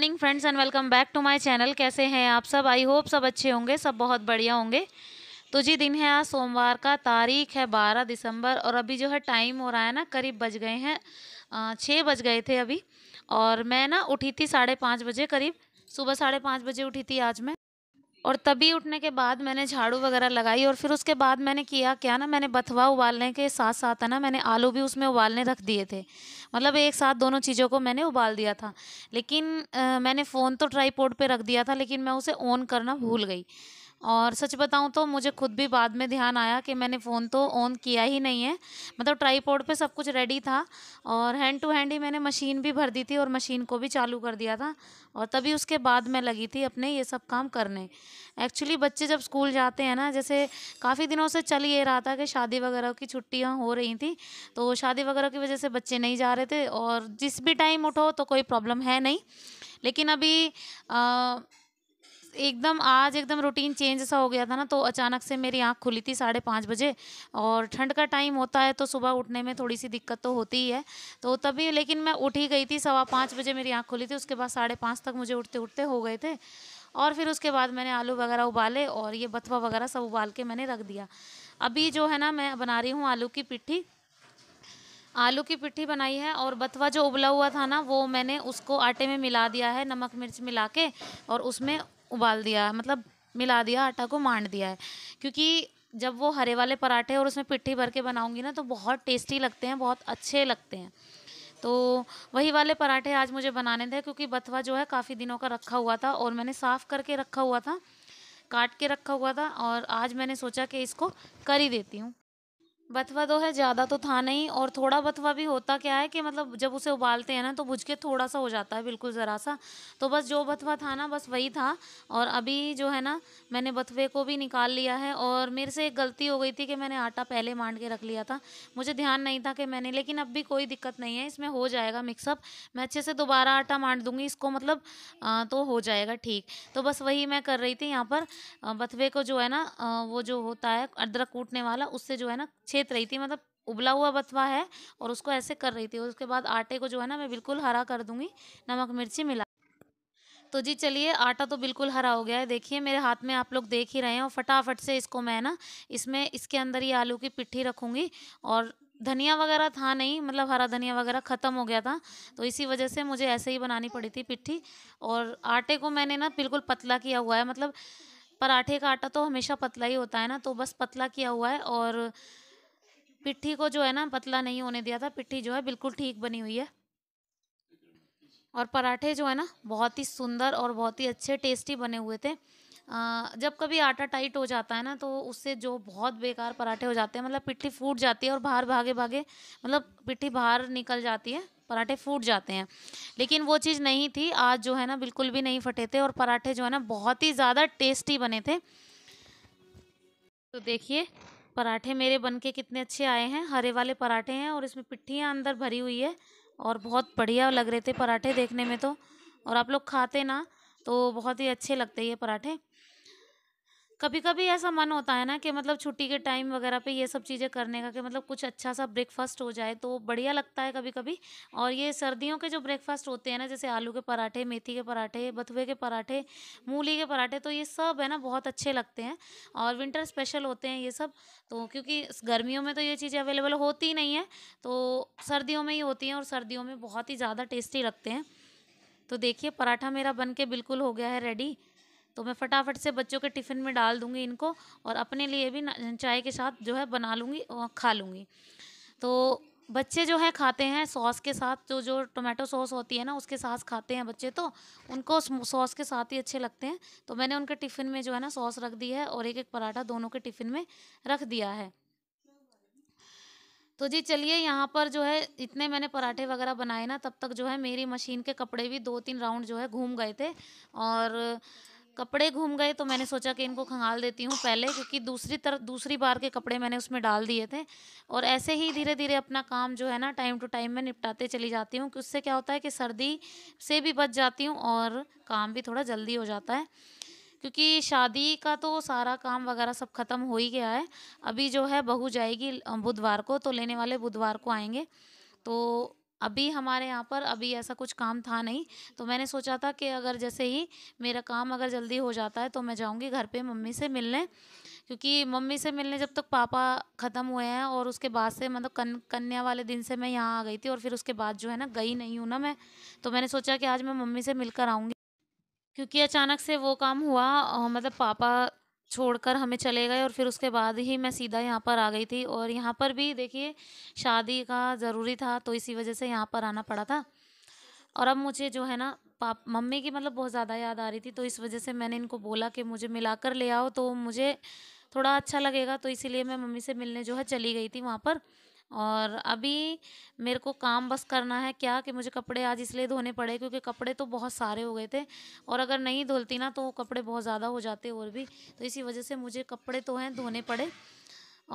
morning friends and welcome back to my channel कैसे हैं आप सब आई होप सब अच्छे होंगे सब बहुत बढ़िया होंगे तो जी दिन है आज सोमवार का तारीख है बारह दिसंबर और अभी जो है टाइम हो रहा है ना करीब बज गए हैं छः बज गए थे अभी और मैं ना उठी थी साढ़े पाँच बजे करीब सुबह साढ़े पाँच बजे उठी थी आज मैं और तभी उठने के बाद मैंने झाड़ू वगैरह लगाई और फिर उसके बाद मैंने किया क्या ना मैंने बथवा उबालने के साथ साथ है ना मैंने आलू भी उसमें उबालने रख दिए थे मतलब एक साथ दोनों चीज़ों को मैंने उबाल दिया था लेकिन आ, मैंने फ़ोन तो ट्राईपोर्ट पे रख दिया था लेकिन मैं उसे ऑन करना भूल गई और सच बताऊँ तो मुझे खुद भी बाद में ध्यान आया कि मैंने फ़ोन तो ऑन किया ही नहीं है मतलब ट्राईपोर्ड पे सब कुछ रेडी था और हैंड टू हैंड ही मैंने मशीन भी भर दी थी और मशीन को भी चालू कर दिया था और तभी उसके बाद मैं लगी थी अपने ये सब काम करने एक्चुअली बच्चे जब स्कूल जाते हैं ना जैसे काफ़ी दिनों से चल ये रहा था कि शादी वगैरह की छुट्टियाँ हो रही थी तो शादी वगैरह की वजह से बच्चे नहीं जा रहे थे और जिस भी टाइम उठो तो कोई प्रॉब्लम है नहीं लेकिन अभी आ, एकदम आज एकदम रूटीन चेंज सा हो गया था ना तो अचानक से मेरी आँख खुली थी साढ़े पाँच बजे और ठंड का टाइम होता है तो सुबह उठने में थोड़ी सी दिक्कत तो होती ही है तो तभी लेकिन मैं उठ ही गई थी सवा पाँच बजे मेरी आँख खुली थी उसके बाद साढ़े पाँच तक मुझे उठते उठते हो गए थे और फिर उसके बाद मैंने आलू वगैरह उबाले और ये बथवा वगैरह सब उबाल के मैंने रख दिया अभी जो है ना मैं बना रही हूँ आलू की पिट्ठी आलू की पिट्ठी बनाई है और बथवा जो उबला हुआ था ना वो मैंने उसको आटे में मिला दिया है नमक मिर्च मिला के और उसमें उबाल दिया मतलब मिला दिया आटा को मांड दिया है क्योंकि जब वो हरे वाले पराठे और उसमें पिट्ठी भर के बनाऊंगी ना तो बहुत टेस्टी लगते हैं बहुत अच्छे लगते हैं तो वही वाले पराठे आज मुझे बनाने थे क्योंकि बथवा जो है काफ़ी दिनों का रखा हुआ था और मैंने साफ़ करके रखा हुआ था काट के रखा हुआ था और आज मैंने सोचा कि इसको कर ही देती हूँ बथवा तो है ज़्यादा तो था नहीं और थोड़ा बथवा भी होता क्या है कि मतलब जब उसे उबालते हैं ना तो भुज के थोड़ा सा हो जाता है बिल्कुल ज़रा सा तो बस जो बथवा था ना बस वही था और अभी जो है ना मैंने बथवे को भी निकाल लिया है और मेरे से एक गलती हो गई थी कि मैंने आटा पहले मांड के रख लिया था मुझे ध्यान नहीं था कि मैंने लेकिन अब भी कोई दिक्कत नहीं है इसमें हो जाएगा मिक्सअप मैं अच्छे से दोबारा आटा मांड दूँगी इसको मतलब तो हो जाएगा ठीक तो बस वही मैं कर रही थी यहाँ पर बथवे को जो है ना वो जो होता है अदरक कूटने वाला उससे जो है ना सेक रही थी मतलब उबला हुआ बथवा है और उसको ऐसे कर रही थी और उसके बाद आटे को जो है ना मैं बिल्कुल हरा कर दूँगी नमक मिर्ची मिला तो जी चलिए आटा तो बिल्कुल हरा हो गया है देखिए मेरे हाथ में आप लोग देख ही रहे हैं और फटाफट से इसको मैं ना इसमें इसके अंदर ही आलू की पिट्ठी रखूँगी और धनिया वगैरह था नहीं मतलब हरा धनिया वगैरह ख़त्म हो गया था तो इसी वजह से मुझे ऐसे ही बनानी पड़ी थी पिट्ठी और आटे को मैंने ना बिल्कुल पतला किया हुआ है मतलब पराठे का आटा तो हमेशा पतला ही होता है ना तो बस पतला किया हुआ है और पिट्ठी को जो है ना पतला नहीं होने दिया था पिट्ठी जो है बिल्कुल ठीक बनी हुई है और पराठे जो है ना बहुत ही सुंदर और बहुत ही अच्छे टेस्टी बने हुए थे जब कभी आटा टाइट हो जाता है ना तो उससे जो बहुत बेकार पराठे हो जाते हैं मतलब पिट्ठी फूट जाती है और बाहर भागे भागे मतलब पिट्ठी बाहर निकल जाती है पराठे फूट जाते हैं लेकिन वो चीज़ नहीं थी आज जो है ना बिल्कुल भी नहीं फटे थे और पराठे जो है ना बहुत ही ज़्यादा टेस्टी बने थे तो देखिए पराठे मेरे बन के कितने अच्छे आए हैं हरे वाले पराठे हैं और इसमें पिट्ठियाँ अंदर भरी हुई है और बहुत बढ़िया लग रहे थे पराठे देखने में तो और आप लोग खाते ना तो बहुत ही अच्छे लगते ये पराठे कभी कभी ऐसा मन होता है ना कि मतलब छुट्टी के टाइम वगैरह पे ये सब चीज़ें करने का कि मतलब कुछ अच्छा सा ब्रेकफास्ट हो जाए तो बढ़िया लगता है कभी कभी और ये सर्दियों के जो ब्रेकफास्ट होते हैं ना जैसे आलू के पराठे मेथी के पराठे बथुए के पराठे मूली के पराठे तो ये सब है ना बहुत अच्छे लगते हैं और विंटर स्पेशल होते हैं ये सब तो क्योंकि गर्मियों में तो ये चीज़ें अवेलेबल होती ही नहीं है तो सर्दियों में ही होती हैं और सर्दियों में बहुत ही ज़्यादा टेस्टी लगते हैं तो देखिए पराठा मेरा बन के बिल्कुल हो गया है रेडी तो मैं फटाफट से बच्चों के टिफ़िन में डाल दूँगी इनको और अपने लिए भी चाय के साथ जो है बना लूँगी और खा लूँगी तो बच्चे जो है खाते हैं सॉस के साथ जो जो टोमेटो सॉस होती है ना उसके साथ खाते हैं बच्चे तो उनको सॉस के साथ ही अच्छे लगते हैं तो मैंने उनके टिफ़िन में जो है ना सॉस रख दी है और एक एक पराठा दोनों के टिफ़िन में रख दिया है तो जी चलिए यहाँ पर जो है इतने मैंने पराठे वगैरह बनाए ना तब तक जो है मेरी मशीन के कपड़े भी दो तीन राउंड जो है घूम गए थे और कपड़े घूम गए तो मैंने सोचा कि इनको खंगाल देती हूँ पहले क्योंकि दूसरी तरफ दूसरी बार के कपड़े मैंने उसमें डाल दिए थे और ऐसे ही धीरे धीरे अपना काम जो है ना टाइम टू टाइम मैं निपटाते चली जाती हूँ कि उससे क्या होता है कि सर्दी से भी बच जाती हूँ और काम भी थोड़ा जल्दी हो जाता है क्योंकि शादी का तो सारा काम वगैरह सब ख़त्म हो ही गया है अभी जो है बहू जाएगी बुधवार को तो लेने वाले बुधवार को आएंगे तो अभी हमारे यहाँ पर अभी ऐसा कुछ काम था नहीं तो मैंने सोचा था कि अगर जैसे ही मेरा काम अगर जल्दी हो जाता है तो मैं जाऊँगी घर पे मम्मी से मिलने क्योंकि मम्मी से मिलने जब तक पापा ख़त्म हुए हैं और उसके बाद से मतलब कन कन्या वाले दिन से मैं यहाँ आ गई थी और फिर उसके बाद जो है ना गई नहीं हूँ ना मैं तो मैंने सोचा कि आज मैं मम्मी से मिलकर आऊँगी क्योंकि अचानक से वो काम हुआ मतलब पापा छोड़कर हमें चले गए और फिर उसके बाद ही मैं सीधा यहाँ पर आ गई थी और यहाँ पर भी देखिए शादी का ज़रूरी था तो इसी वजह से यहाँ पर आना पड़ा था और अब मुझे जो है ना पाप मम्मी की मतलब बहुत ज़्यादा याद आ रही थी तो इस वजह से मैंने इनको बोला कि मुझे मिलाकर ले आओ तो मुझे थोड़ा अच्छा लगेगा तो इसीलिए मैं मम्मी से मिलने जो है चली गई थी वहाँ पर और अभी मेरे को काम बस करना है क्या कि मुझे कपड़े आज इसलिए धोने पड़े क्योंकि कपड़े तो बहुत सारे हो गए थे और अगर नहीं धुलती ना तो कपड़े बहुत ज़्यादा हो जाते और भी तो इसी वजह से मुझे कपड़े तो हैं धोने पड़े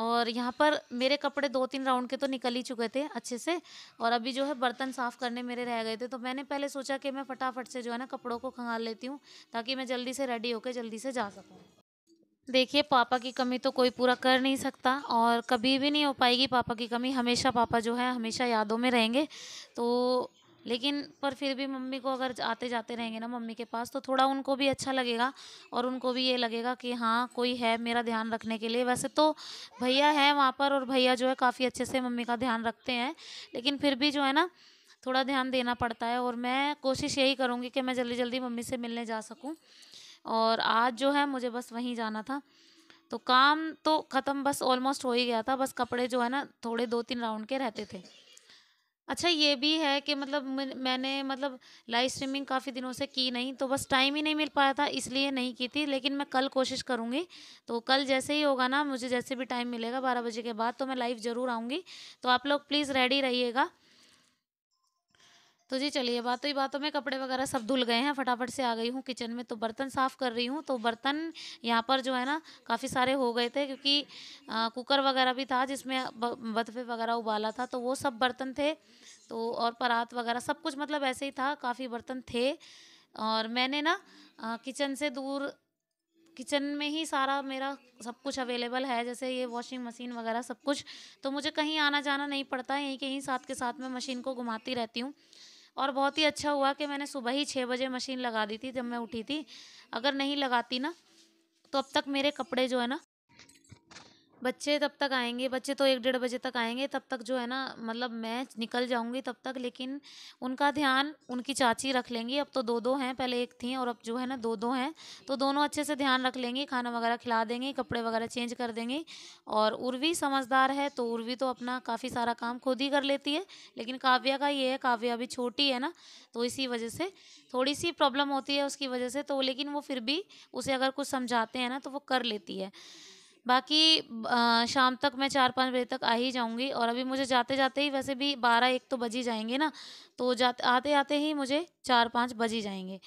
और यहाँ पर मेरे कपड़े दो तीन राउंड के तो निकल ही चुके थे अच्छे से और अभी जो है बर्तन साफ़ करने मेरे रह गए थे तो मैंने पहले सोचा कि मैं फटाफट से जो है ना कपड़ों को खंगाल लेती हूँ ताकि मैं जल्दी से रेडी होकर जल्दी से जा सकूँ देखिए पापा की कमी तो कोई पूरा कर नहीं सकता और कभी भी नहीं हो पाएगी पापा की कमी हमेशा पापा जो है हमेशा यादों में रहेंगे तो लेकिन पर फिर भी मम्मी को अगर आते जाते रहेंगे ना मम्मी के पास तो थोड़ा उनको भी अच्छा लगेगा और उनको भी ये लगेगा कि हाँ कोई है मेरा ध्यान रखने के लिए वैसे तो भैया है वहाँ पर और भैया जो है काफ़ी अच्छे से मम्मी का ध्यान रखते हैं लेकिन फिर भी जो है ना थोड़ा ध्यान देना पड़ता है और मैं कोशिश यही करूँगी कि मैं जल्दी जल्दी मम्मी से मिलने जा सकूँ और आज जो है मुझे बस वहीं जाना था तो काम तो ख़त्म बस ऑलमोस्ट हो ही गया था बस कपड़े जो है ना थोड़े दो तीन राउंड के रहते थे अच्छा ये भी है कि मतलब मैंने मतलब लाइव स्ट्रीमिंग काफ़ी दिनों से की नहीं तो बस टाइम ही नहीं मिल पाया था इसलिए नहीं की थी लेकिन मैं कल कोशिश करूँगी तो कल जैसे ही होगा ना मुझे जैसे भी टाइम मिलेगा बारह बजे के बाद तो मैं लाइव ज़रूर आऊँगी तो आप लोग प्लीज़ रेडी रहिएगा तो जी चलिए बातों ही बातों में कपड़े वगैरह सब धुल गए हैं फटाफट से आ गई हूँ किचन में तो बर्तन साफ़ कर रही हूँ तो बर्तन यहाँ पर जो है ना काफ़ी सारे हो गए थे क्योंकि आ, कुकर वगैरह भी था जिसमें बतफे वगैरह उबाला था तो वो सब बर्तन थे तो और परात वगैरह सब कुछ मतलब ऐसे ही था काफ़ी बर्तन थे और मैंने ना किचन से दूर किचन में ही सारा मेरा सब कुछ अवेलेबल है जैसे ये वॉशिंग मशीन वगैरह सब कुछ तो मुझे कहीं आना जाना नहीं पड़ता यहीं कहीं साथ के साथ मैं मशीन को घुमाती रहती हूँ और बहुत ही अच्छा हुआ कि मैंने सुबह ही छः बजे मशीन लगा दी थी जब मैं उठी थी अगर नहीं लगाती ना तो अब तक मेरे कपड़े जो है ना बच्चे तब तक आएंगे बच्चे तो एक डेढ़ बजे तक आएंगे तब तक जो है ना मतलब मैं निकल जाऊंगी तब तक लेकिन उनका ध्यान उनकी चाची रख लेंगी अब तो दो दो हैं पहले एक थी और अब जो है ना दो दो हैं तो दोनों अच्छे से ध्यान रख लेंगी खाना वगैरह खिला देंगी कपड़े वगैरह चेंज कर देंगी और उर्वी समझदार है तो उर्वी तो अपना काफ़ी सारा काम खुद ही कर लेती है लेकिन काव्या का ये है काव्या अभी छोटी है ना तो इसी वजह से थोड़ी सी प्रॉब्लम होती है उसकी वजह से तो लेकिन वो फिर भी उसे अगर कुछ समझाते हैं ना तो वो कर लेती है बाकी आ, शाम तक मैं चार पाँच बजे तक आ ही जाऊँगी और अभी मुझे जाते जाते ही वैसे भी बारह एक तो बज ही जाएंगे ना तो जाते आते आते ही मुझे चार पाँच बज ही जाएंगे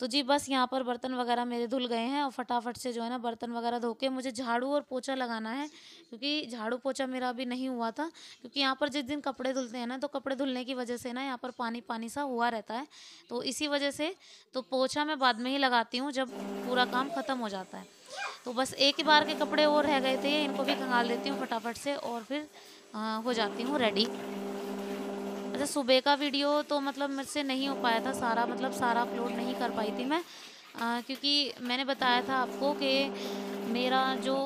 तो जी बस यहाँ पर बर्तन वगैरह मेरे धुल गए हैं और फटाफट से जो है ना बर्तन वगैरह धो के मुझे झाड़ू और पोछा लगाना है क्योंकि झाड़ू पोछा मेरा अभी नहीं हुआ था क्योंकि यहाँ पर जिस दिन कपड़े धुलते हैं ना तो कपड़े धुलने की वजह से ना यहाँ पर पानी पानी सा हुआ रहता है तो इसी वजह से तो पोछा मैं बाद में ही लगाती हूँ जब पूरा काम ख़त्म हो जाता है तो बस एक ही बार के कपड़े और रह गए थे इनको भी खंगाल देती हूँ फटाफट से और फिर हो जाती हूँ रेडी अच्छा सुबह का वीडियो तो मतलब मेरे से नहीं हो पाया था सारा मतलब सारा अपलोड नहीं कर पाई थी मैं आ, क्योंकि मैंने बताया था आपको कि मेरा जो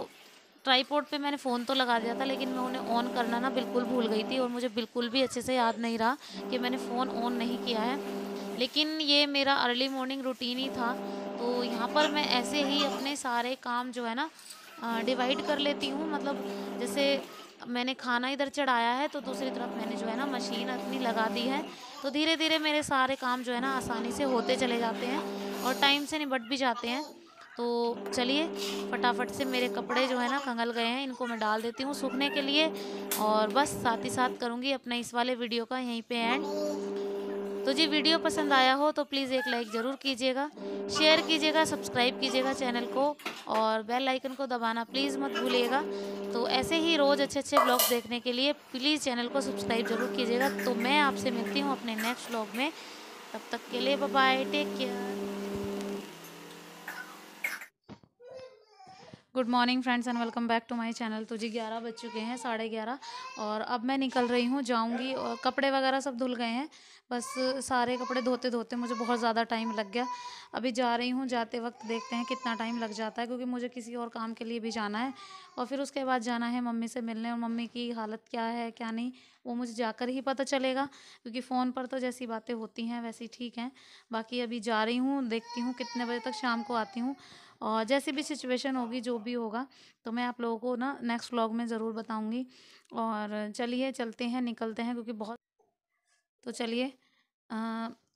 ट्राईपोर्ट पे मैंने फ़ोन तो लगा दिया था लेकिन मैं उन्हें ऑन करना ना बिल्कुल भूल गई थी और मुझे बिल्कुल भी अच्छे से याद नहीं रहा कि मैंने फ़ोन ऑन नहीं किया है लेकिन ये मेरा अर्ली मॉर्निंग रूटीन ही था तो यहाँ पर मैं ऐसे ही अपने सारे काम जो है ना डिवाइड कर लेती हूँ मतलब जैसे मैंने खाना इधर चढ़ाया है तो दूसरी तरफ मैंने जो है ना मशीन अपनी लगा दी है तो धीरे धीरे मेरे सारे काम जो है ना आसानी से होते चले जाते हैं और टाइम से निपट भी जाते हैं तो चलिए फटाफट से मेरे कपड़े जो है ना कंगल गए हैं इनको मैं डाल देती हूँ सूखने के लिए और बस साथ ही साथ करूँगी अपने इस वाले वीडियो का यहीं पर एंड तो जी वीडियो पसंद आया हो तो प्लीज़ एक लाइक ज़रूर कीजिएगा शेयर कीजिएगा सब्सक्राइब कीजिएगा चैनल को और बेल आइकन को दबाना प्लीज़ मत भूलिएगा तो ऐसे ही रोज़ अच्छे अच्छे ब्लॉग देखने के लिए प्लीज़ चैनल को सब्सक्राइब ज़रूर कीजिएगा तो मैं आपसे मिलती हूँ अपने नेक्स्ट ब्लॉग में तब तक के लिए bye take care good morning friends and welcome back to my channel तो जी ग्यारह बज चुके हैं साढ़े ग्यारह और अब मैं निकल रही हूँ जाऊँगी और कपड़े वगैरह सब धुल गए हैं बस सारे कपड़े धोते धोते मुझे बहुत ज़्यादा टाइम लग गया अभी जा रही हूँ जाते वक्त देखते हैं कितना टाइम लग जाता है क्योंकि मुझे किसी और काम के लिए भी जाना है और फिर उसके बाद जाना है मम्मी से मिलने और मम्मी की हालत क्या है क्या नहीं वो मुझे जाकर ही पता चलेगा क्योंकि फ़ोन पर तो जैसी बातें होती हैं वैसी ठीक हैं बाकी अभी जा रही हूँ देखती हूँ कितने बजे तक शाम को आती हूँ और जैसी भी सिचुएशन होगी जो भी होगा तो मैं आप लोगों को ना नेक्स्ट व्लॉग में ज़रूर बताऊँगी और चलिए चलते हैं निकलते हैं क्योंकि बहुत तो चलिए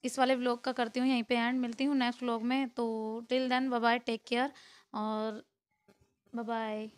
इस वाले व्लॉग का करती हूँ यहीं पे एंड मिलती हूँ नेक्स्ट व्लॉग में तो till then bye take care और बाय